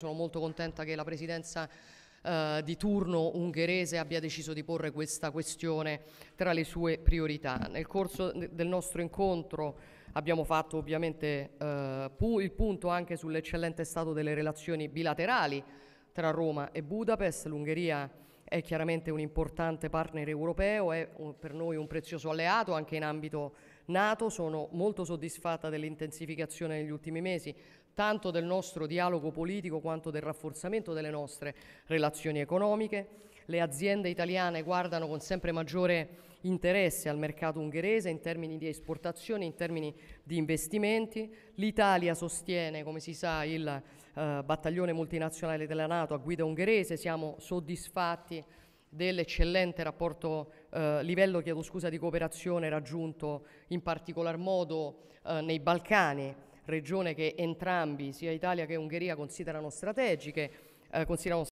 Sono molto contenta che la presidenza eh, di turno ungherese abbia deciso di porre questa questione tra le sue priorità. Nel corso del nostro incontro abbiamo fatto ovviamente eh, pu il punto anche sull'eccellente stato delle relazioni bilaterali tra Roma e Budapest. L'Ungheria è chiaramente un importante partner europeo, è per noi un prezioso alleato anche in ambito NATO, sono molto soddisfatta dell'intensificazione negli ultimi mesi tanto del nostro dialogo politico quanto del rafforzamento delle nostre relazioni economiche le aziende italiane guardano con sempre maggiore interesse al mercato ungherese in termini di esportazioni, in termini di investimenti. L'Italia sostiene, come si sa, il eh, battaglione multinazionale della Nato a guida ungherese, siamo soddisfatti dell'eccellente rapporto, eh, livello scusa, di cooperazione raggiunto in particolar modo eh, nei Balcani, regione che entrambi, sia Italia che Ungheria, considerano strategiche, eh, considerano